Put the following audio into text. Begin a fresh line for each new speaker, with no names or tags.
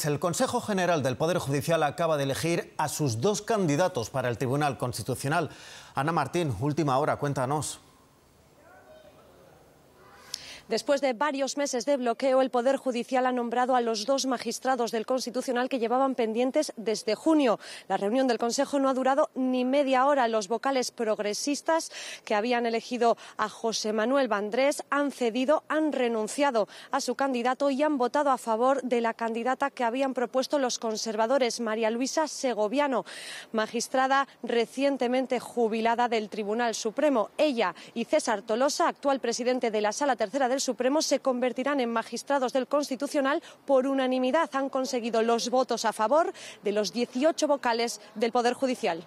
Pues el Consejo General del Poder Judicial acaba de elegir a sus dos candidatos para el Tribunal Constitucional. Ana Martín, última hora, cuéntanos.
Después de varios meses de bloqueo, el Poder Judicial ha nombrado a los dos magistrados del Constitucional que llevaban pendientes desde junio. La reunión del Consejo no ha durado ni media hora. Los vocales progresistas que habían elegido a José Manuel Vandrés han cedido, han renunciado a su candidato y han votado a favor de la candidata que habían propuesto los conservadores, María Luisa Segoviano, magistrada recientemente jubilada del Tribunal Supremo. Ella y César Tolosa, actual presidente de la Sala Tercera del Supremos Supremos se convertirán en magistrados del Constitucional por unanimidad. Han conseguido los votos a favor de los 18 vocales del Poder Judicial.